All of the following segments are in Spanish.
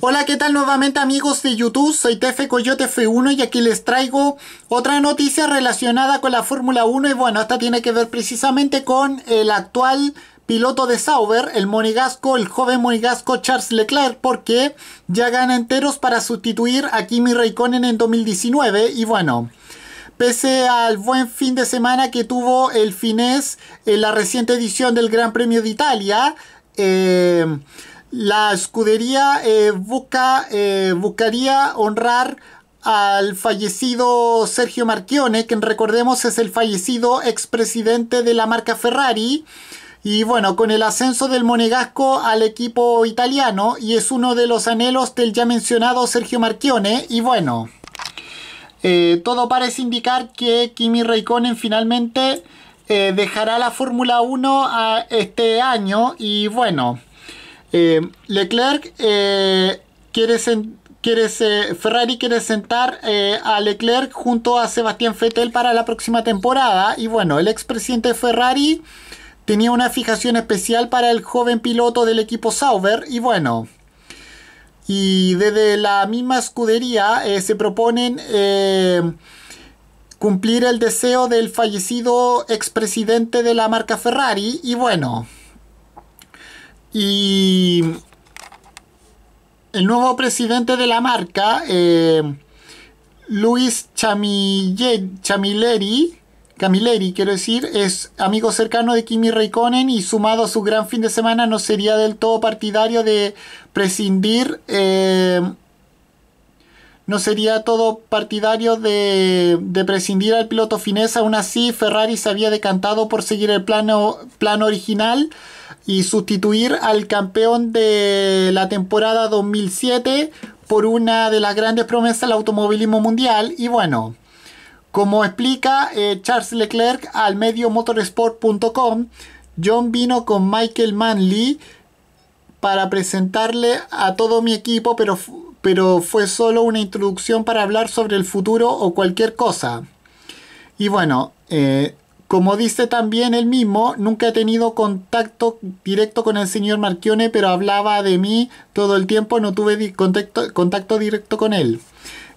Hola, ¿qué tal nuevamente amigos de YouTube? Soy Tefe Coyote F1 y aquí les traigo otra noticia relacionada con la Fórmula 1 y bueno, esta tiene que ver precisamente con el actual piloto de Sauber, el monegasco, el joven monegasco Charles Leclerc, porque ya gana enteros para sustituir a Kimi Raikkonen en 2019 y bueno... Pese al buen fin de semana que tuvo el finés en la reciente edición del Gran Premio de Italia, eh, la escudería eh, busca, eh, buscaría honrar al fallecido Sergio Marchione, que recordemos es el fallecido expresidente de la marca Ferrari. Y bueno, con el ascenso del Monegasco al equipo italiano, y es uno de los anhelos del ya mencionado Sergio Marchione. Y bueno, eh, todo parece indicar que Kimi Raikkonen finalmente dejará la Fórmula 1 este año. Y bueno, eh, Leclerc eh, quiere, Ferrari quiere sentar eh, a Leclerc junto a Sebastián Vettel para la próxima temporada. Y bueno, el expresidente Ferrari tenía una fijación especial para el joven piloto del equipo Sauber. Y bueno, y desde la misma escudería se proponen cumplir el deseo del fallecido expresidente de la marca Ferrari. Y bueno. Y el nuevo presidente de la marca, eh, Luis Chamille, Chamilleri, Camilleri, quiero decir, es amigo cercano de Kimi Raikkonen y sumado a su gran fin de semana no sería del todo partidario de prescindir eh, no sería todo partidario de, prescindir al piloto finés. Aún así, Ferrari se había decantado por seguir el plano, original y sustituir al campeón de la temporada 2007 por una de las grandes promesas del automovilismo mundial. Y bueno, como explica eh, Charles Leclerc al medio motorsport.com, John vino con Michael Manley para presentarle a todo mi equipo, pero pero fue solo una introducción para hablar sobre el futuro o cualquier cosa. Y bueno, eh, como dice también él mismo, nunca he tenido contacto directo con el señor Marchione, pero hablaba de mí todo el tiempo, no tuve contacto, contacto directo con él.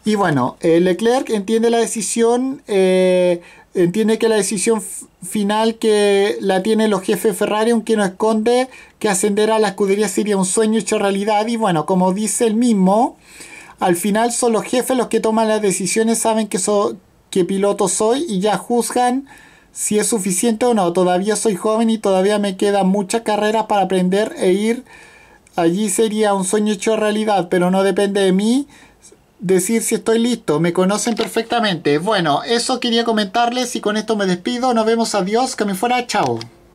Y bueno, eh, Leclerc entiende la decisión eh, entiende que la decisión final que la tienen los jefes Ferrari, aunque no esconde que ascender a la escudería sería un sueño hecho realidad. Y bueno, como dice el mismo, al final son los jefes los que toman las decisiones, saben que, piloto soy y ya juzgan si es suficiente o no. Todavía soy joven y todavía me quedan muchas carreras para aprender e ir. Allí sería un sueño hecho realidad, pero no depende de mí, decir si estoy listo. Me conocen perfectamente. Bueno, eso quería comentarles y con esto me despido. Nos vemos. Adiós. Que me fuera. Chao.